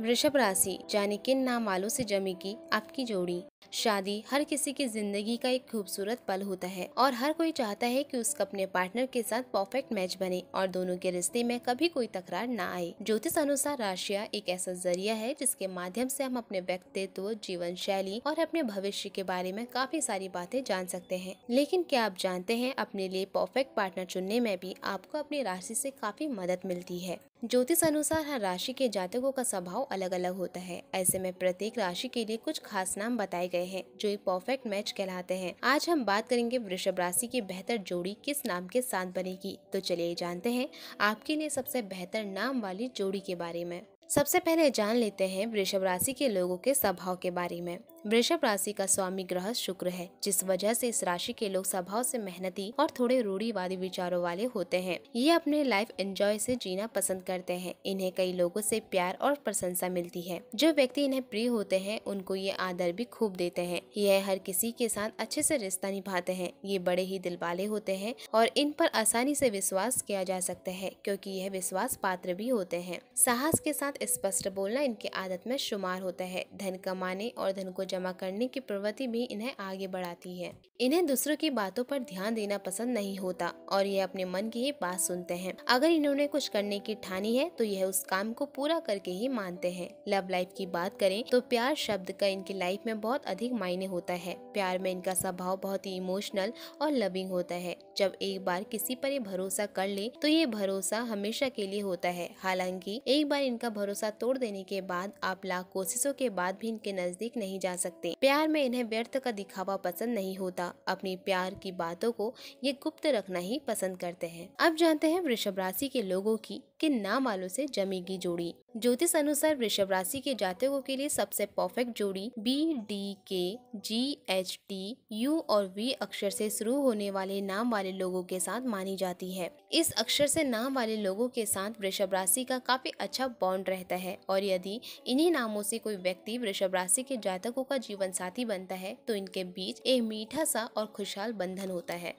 वृषभ राशि जाने किन नाम वालों से की आपकी जोड़ी शादी हर किसी की जिंदगी का एक खूबसूरत पल होता है और हर कोई चाहता है कि उसका अपने पार्टनर के साथ परफेक्ट मैच बने और दोनों के रिश्ते में कभी कोई तकरार न आए ज्योतिष अनुसार राशिया एक ऐसा जरिया है जिसके माध्यम से हम अपने व्यक्तित्व जीवन शैली और अपने भविष्य के बारे में काफी सारी बातें जान सकते हैं लेकिन क्या आप जानते हैं अपने लिए परफेक्ट पार्टनर चुनने में भी आपको अपनी राशि से काफी मदद मिलती है ज्योतिष अनुसार हर राशि के जातकों का स्वभाव अलग अलग होता है ऐसे में प्रत्येक राशि के लिए कुछ खास नाम बताए गए हैं जो एक परफेक्ट मैच कहलाते हैं आज हम बात करेंगे वृषभ राशि की बेहतर जोड़ी किस नाम के साथ बनेगी तो चलिए जानते हैं आपके लिए सबसे बेहतर नाम वाली जोड़ी के बारे में सबसे पहले जान लेते हैं वृषभ राशि के लोगों के स्वभाव के बारे में वृषभ राशि का स्वामी ग्रह शुक्र है जिस वजह से इस राशि के लोग स्वभाव से मेहनती और थोड़े रूढ़ीवादी विचारों वाले होते हैं ये अपने लाइफ एंजॉय से जीना पसंद करते हैं इन्हें कई लोगों से प्यार और प्रशंसा मिलती है जो व्यक्ति इन्हें प्रिय होते हैं उनको ये आदर भी खूब देते हैं यह हर किसी के साथ अच्छे से रिश्ता निभाते हैं ये बड़े ही दिल वाले होते हैं और इन पर आसानी से विश्वास किया जा सकता है क्योंकि यह विश्वास पात्र भी होते हैं साहस के साथ स्पष्ट बोलना इनके आदत में शुमार होता है धन कमाने और धन को जमा करने की प्रवृत्ति भी इन्हें आगे बढ़ाती है इन्हें दूसरों की बातों पर ध्यान देना पसंद नहीं होता और ये अपने मन की ही बात सुनते हैं अगर इन्होंने कुछ करने की ठानी है तो यह उस काम को पूरा करके ही मानते हैं लव लाइफ की बात करें तो प्यार शब्द का इनकी लाइफ में बहुत अधिक मायने होता है प्यार में इनका स्वभाव बहुत ही इमोशनल और लविंग होता है जब एक बार किसी पर ये भरोसा कर ले तो ये भरोसा हमेशा के लिए होता है हालांकि एक बार इनका भरोसा तोड़ देने के बाद आप लाख कोशिशों के बाद भी इनके नजदीक नहीं जा सकते प्यार में इन्हें व्यर्थ का दिखावा पसंद नहीं होता अपनी प्यार की बातों को ये गुप्त रखना ही पसंद करते हैं अब जानते हैं वृषभ राशि के लोगों की के नाम वालों से जमेगी जोड़ी ज्योतिष अनुसार वृषभ राशि के जातकों के लिए सबसे परफेक्ट जोड़ी B D K G H T U और वी अक्षर से शुरू होने वाले नाम वाले लोगों के साथ मानी जाती है इस अक्षर से नाम वाले लोगों के साथ वृषभ राशि का काफी अच्छा बॉन्ड रहता है और यदि इन्हीं नामों से कोई व्यक्ति वृषभ राशि के जातकों का जीवन साथी बनता है तो इनके बीच एक मीठा सा और खुशहाल बंधन होता है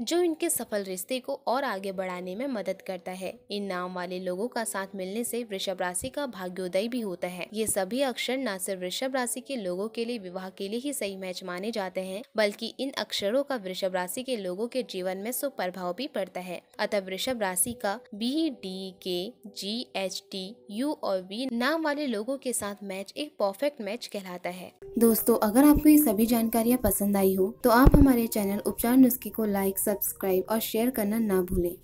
जो इनके सफल रिश्ते को और आगे बढ़ाने में मदद करता है इन नाम वाले लोगों का साथ मिलने से वृषभ राशि का भाग्योदय भी होता है ये सभी अक्षर न सिर्फ वृषभ राशि के लोगों के लिए विवाह के लिए ही सही मैच माने जाते हैं बल्कि इन अक्षरों का वृषभ राशि के लोगों के जीवन में सुप्रभाव भी पड़ता है अतः वृषभ राशि का B D K G H T U और वी नाम वाले लोगों के साथ मैच एक परफेक्ट मैच कहलाता है दोस्तों अगर आपको ये सभी जानकारियाँ पसंद आई हो तो आप हमारे चैनल उपचार नुस्खे को लाइक सब्सक्राइब और शेयर करना ना भूलें